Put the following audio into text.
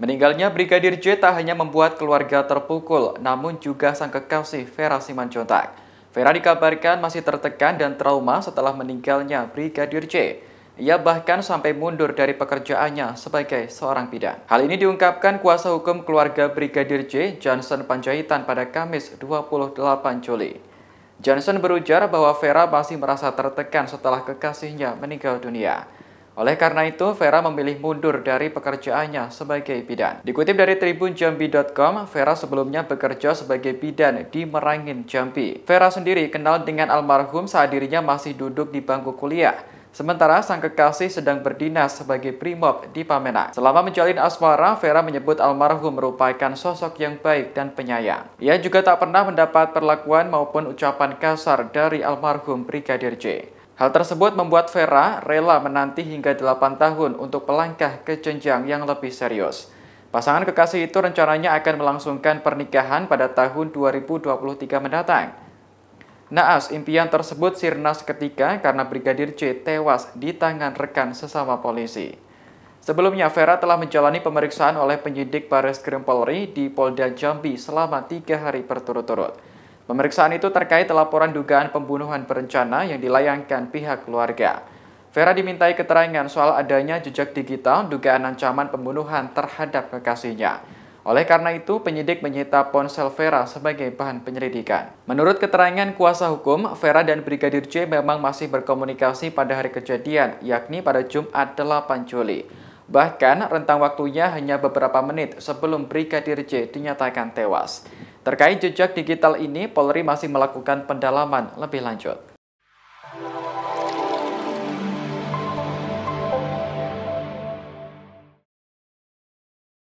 Meninggalnya Brigadir J tak hanya membuat keluarga terpukul, namun juga sang kekasih Vera Simanjuntak. Vera dikabarkan masih tertekan dan trauma setelah meninggalnya Brigadir J. Ia bahkan sampai mundur dari pekerjaannya sebagai seorang bidan. Hal ini diungkapkan kuasa hukum keluarga Brigadir J, Johnson Panjaitan pada Kamis 28 Juli. Johnson berujar bahwa Vera masih merasa tertekan setelah kekasihnya meninggal dunia. Oleh karena itu, Vera memilih mundur dari pekerjaannya sebagai bidan. Dikutip dari Tribun Jambi.com, Vera sebelumnya bekerja sebagai bidan di Merangin, Jambi. Vera sendiri kenal dengan almarhum saat dirinya masih duduk di bangku kuliah. Sementara sang kekasih sedang berdinas sebagai primob di Pamena. Selama menjalin asmara, Vera menyebut almarhum merupakan sosok yang baik dan penyayang. Ia juga tak pernah mendapat perlakuan maupun ucapan kasar dari almarhum Brigadir J. Hal tersebut membuat Vera rela menanti hingga 8 tahun untuk melangkah ke jenjang yang lebih serius. Pasangan kekasih itu rencananya akan melangsungkan pernikahan pada tahun 2023 mendatang. Naas, impian tersebut sirna seketika karena Brigadir J tewas di tangan rekan sesama polisi. Sebelumnya, Vera telah menjalani pemeriksaan oleh penyidik Baris Krim Polri di Polda Jambi selama tiga hari berturut-turut. Pemeriksaan itu terkait laporan dugaan pembunuhan berencana yang dilayangkan pihak keluarga. Vera dimintai keterangan soal adanya jejak digital dugaan ancaman pembunuhan terhadap kekasihnya. Oleh karena itu, penyidik menyita ponsel Vera sebagai bahan penyelidikan. Menurut keterangan kuasa hukum, Vera dan Brigadir J memang masih berkomunikasi pada hari kejadian, yakni pada Jumat 8 Juli. Bahkan rentang waktunya hanya beberapa menit sebelum Brigadir J dinyatakan tewas. Terkait jejak digital ini, Polri masih melakukan pendalaman lebih lanjut.